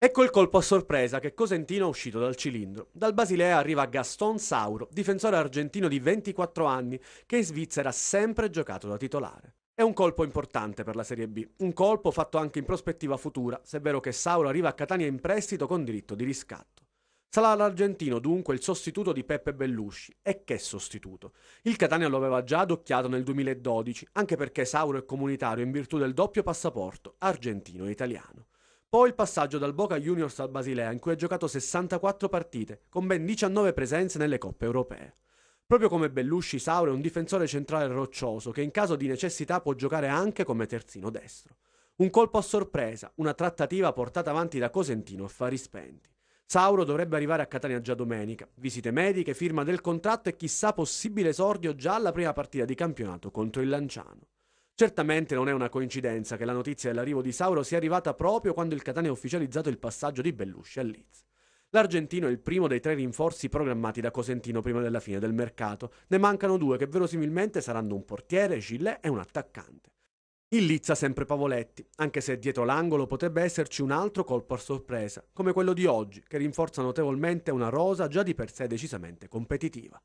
Ecco il colpo a sorpresa che Cosentino ha uscito dal cilindro. Dal Basilea arriva Gaston Sauro, difensore argentino di 24 anni, che in Svizzera ha sempre giocato da titolare. È un colpo importante per la Serie B, un colpo fatto anche in prospettiva futura, se è vero che Sauro arriva a Catania in prestito con diritto di riscatto. Sarà l'argentino dunque il sostituto di Peppe Bellusci. E che sostituto? Il Catania lo aveva già adocchiato nel 2012, anche perché Sauro è comunitario in virtù del doppio passaporto argentino e italiano. Poi il passaggio dal Boca Juniors al Basilea, in cui ha giocato 64 partite, con ben 19 presenze nelle coppe europee. Proprio come Bellusci, Sauro è un difensore centrale roccioso che in caso di necessità può giocare anche come terzino destro. Un colpo a sorpresa, una trattativa portata avanti da Cosentino a fari spenti. Sauro dovrebbe arrivare a Catania già domenica, visite mediche, firma del contratto e chissà possibile esordio già alla prima partita di campionato contro il Lanciano. Certamente non è una coincidenza che la notizia dell'arrivo di Sauro sia arrivata proprio quando il Catania ha ufficializzato il passaggio di Bellusci a Leeds. L'argentino è il primo dei tre rinforzi programmati da Cosentino prima della fine del mercato. Ne mancano due che verosimilmente saranno un portiere, Gillet e un attaccante. Il Lizza sempre Pavoletti, anche se dietro l'angolo potrebbe esserci un altro colpo a sorpresa, come quello di oggi, che rinforza notevolmente una rosa già di per sé decisamente competitiva.